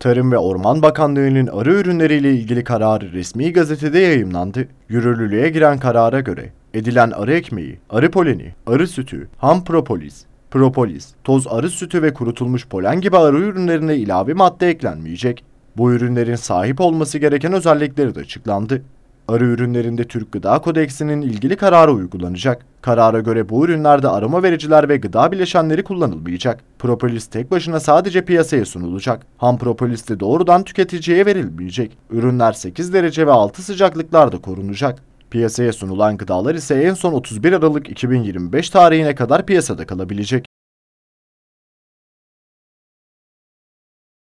Tarım ve Orman Bakanlığı'nın arı ürünleriyle ilgili kararı resmi gazetede yayımlandı. Yürürlülüğe giren karara göre edilen arı ekmeği, arı poleni, arı sütü, ham propolis, propolis, toz arı sütü ve kurutulmuş polen gibi arı ürünlerine ilave madde eklenmeyecek. Bu ürünlerin sahip olması gereken özellikleri de açıklandı. Arı ürünlerinde Türk Gıda Kodeksinin ilgili kararı uygulanacak. Karara göre bu ürünlerde aroma vericiler ve gıda bileşenleri kullanılmayacak. Propolis tek başına sadece piyasaya sunulacak. Ham propolis de doğrudan tüketiciye verilmeyecek. Ürünler 8 derece ve 6 sıcaklıklarda korunacak. Piyasaya sunulan gıdalar ise en son 31 Aralık 2025 tarihine kadar piyasada kalabilecek.